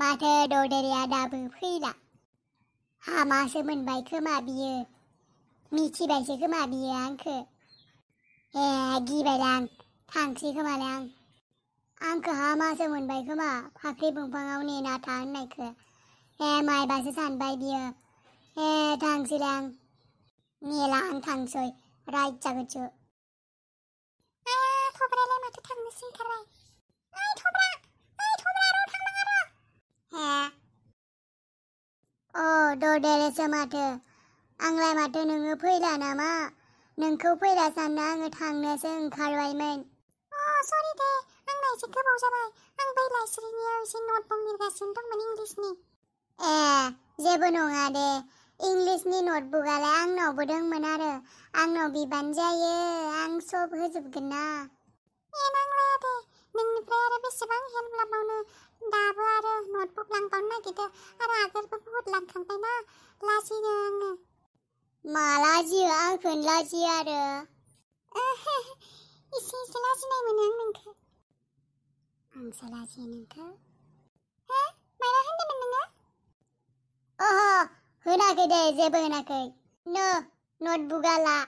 มาเธอโดนเดียดาบือพี่ละหามาเซือมันใบขึ้นมาเบียมีชีใบเซื้อขึ้นมาเบียงคือแอกีใบแรงทางซื้อขึ้นมาแรงอังคือหามาเซือมันใบขึ้นมาพักที่บุงพังเอาเนนาทานในคือแอไมาใบาซสันใบเบียแอทางซื้อแรงเนล้างทางสวยไรจักรจุเอ้พอไปได้เลยมาทุกทางนี้สิงคไร अ दरदेरेसो माथो आंलाय माथो नोङो फैला नामा नोंखौ फैला सानना आङो थांनोसो ओंखारबायमोन अ सरि दे आंना एसे गोबाव जाबाय आं बै लाइस्रिनियाव एसे नटबुक लिरगासिनो दंमोन इंलिसनि ए जेबो नङा दे इंलिसनि नटबुकआलाय आंनावबो दंमोन आरो आंनाव बिबान जायो आं सब होजोबगोन ना ए नांलाया दे ನಿನ್ನ बेसेबां हेमलाबावनो दाबो आरो नटबुक लांबावनो नागिरदो आरो आगोलबो बुहुद लांखांबायना लाजिनो आङो मा लाजियो आंखौनो लाजियो आरो इसे इसे लाजिनाय मोनो आं नोंखौ आंसो लाजियो नोंखौ हो मायबा होनदोंमोन नोङो अह होनाखै दे जेबो होनाखै नो नटबुकआ ला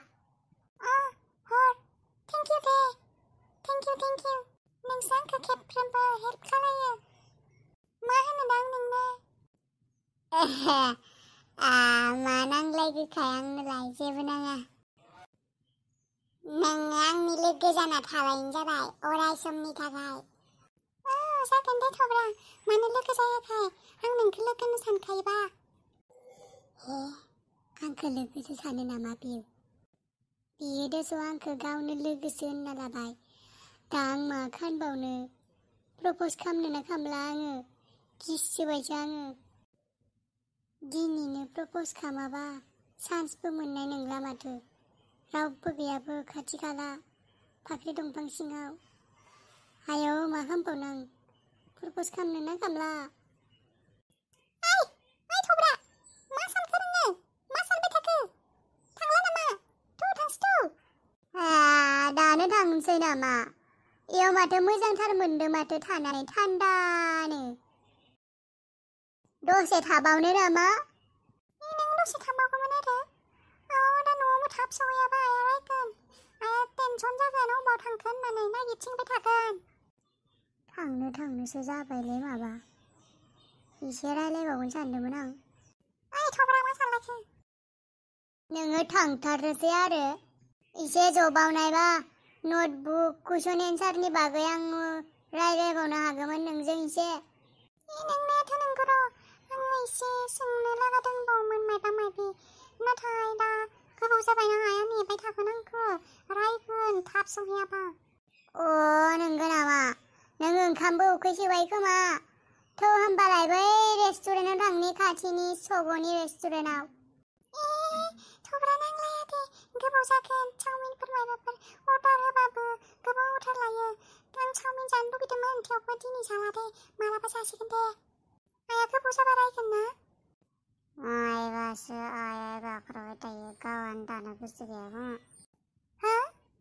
अह हर thank you they thank you thank you ನಂಗೆ ಸಾಕ ಕೆಪ್ರಂಬ ಹೆಲ್ಪ್ ಕಲಯ್ಯ ಮಾಹನ ಡಾಂಗ್ ನಂಗ mà năng lấy cái khai ăn lại chơi với năng năng ăn mi lực cái ra nạt hào anh bài orai xôm ni thà khai ơ sao cần thế thôi mà nên lực cái ra khai ăn mình cứ lực cái nó sẵn khai ba hê cứ lực cái sẵn nên cái sẵn ต่างมาขั้นเบาเนื้อโปรโพสคำเนื้อนคำล้างเออกิสเวจังเออดีนี่เนื้อโปรโพสคำมาบ้าชานส์เพือมันในหนึ่งละมาเถอะเราเพื่อเบียเพื่อขัดจิกาลาพักเรื่องพังสิงเอาอายุมาขั้นเบาหนังโปรโพสคำเนื้อนคำล้าด่านทางเซนามาเอียวมาเธอมือจังท่านมึนเดือมาเธอท่านอะไรท่านด้เนี่ยดูเสถาเบาเนี่ยนะมะนี่นังดูเสถาเบาก็ไม่ได้เถอเอาด้านโน้มาทับโซยาบายอะไรกันไอ้เต็นชนจะเกินเอาเบาทางขึ้นมาในหน่าหยิบชิงไปถักกันถังเนื้อถังเนื้อเสืจ้าไปเลยมาบ้าอีเชียได้เลยบอกคนฉันเดี๋มันนั่งไอ้ทอปรางมาฉันละค่ะหนึ่งเงือถังทารุเสียเด้ออีเชียโจเบาไหนบ้าโน้ตบุ๊กคุชนเอนซ์อะไรนี่บางยังไรายได้ของน้าหากมันนั่งเจ้าอินเช่นั่งแม่ท่านั่งกรอนั่งไอเช่ซึ่งนี่ละก็ต้องบอกมันใหม่ตั้งใหม่ดีน้าทายดาก็รู้จะไปน้าหายนนี่ไปทักกันนั่งคือไรเพืนทับสมเฮียป่ะโอ้นั่งกันอ่ะวะนั่งเงินคัมบกคุยชีวิตก็มาโทรหำปลายไปรีสอร์ทนั่งดังนี้ค่ะที่นี่โชว์นี่รีสเร์เอาเอ๊ะโทรไปนั่ง उठे बौसाखेन chowmein फोर मायबाफोर order होबाबो गोबां अर्डार लायो आं चावमिन जानो लुगैदोंमोन थेवबो दिनै जाला दे मालाबा जासिगोन दे आइया गोबाव जाबा रायगोन ना आइबासो आइया गाख्राबाय थायो गावानो दानो गोसो गैयाबा हो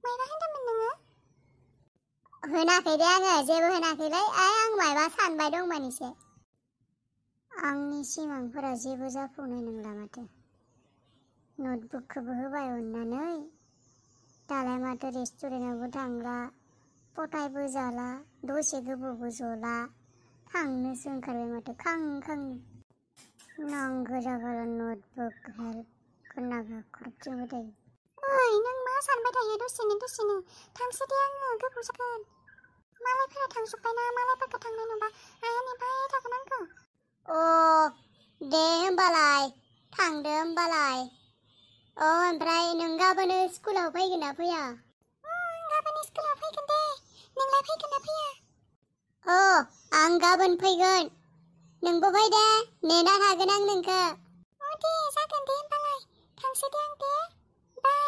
मायबा होनदोंमोन नोङो होनाखै दे आङो जेबो होनाखैलै आइ आं मायबा सानबाय दंमोन एसे आंनि सिमांफोरा जेबो जाफुंनाय नंला माथो โน้ตบุ๊กกบุ๊กไปอุ่นนั่นเอ้ยตาเลยมาตัวเรสตูเรนบุ๊กทังละปุ๊ดไปบุ๊กจ้าละดูเสกบุ๊กบุ๊กจ้าละทังนี้ซึ่งเขาเลยมาตัวขังขังน้องก็จะกลัวโน้ตบุ๊กเฮลคุณน้าก็ครบจุดเลยเอ้ยนังมาสันไปได้ยดูสินี่ดูสินี่ทั้งเสียงเงก็ผู้ชะกันมาเลยเพื่อทั้งสุดไปนะมาเลยไปกับทา้งนั้นบ้าไอ้เนี่ยไปถ้ากันนั่งก็โอ้เดิมบลายทังเดิมบลาย अ ओमफ्राय नों गाबोनो स्कुलाव फैगोन ना फैया गाबोन स्कुलाव फैगोन दे नोंलाय फैगोन ना फैया अ आं गाबोन फैगोन नोंबो फै दे नेना थागोन आं नोंखौ अ दे जागोन दे होमबालाय थांसै दे आं दे बाय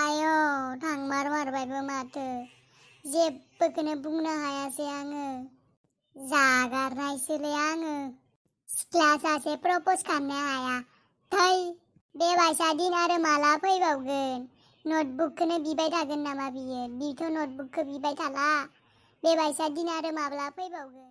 आयौ थांमारमारबायबो माथो जेबोखौनो बुंनो हायासै आङो जागारनायसोलै आङो सिख्ला सासे प्रप'ज खालामनो हाया धै दिन आरो माला फैबावगोन नटबुकखौनो बिबाय थागोन नामा बियो बिथ' नटबुकखौ बिबाय थाला बेबायसा दिन आरो माब्ला फैबावगोन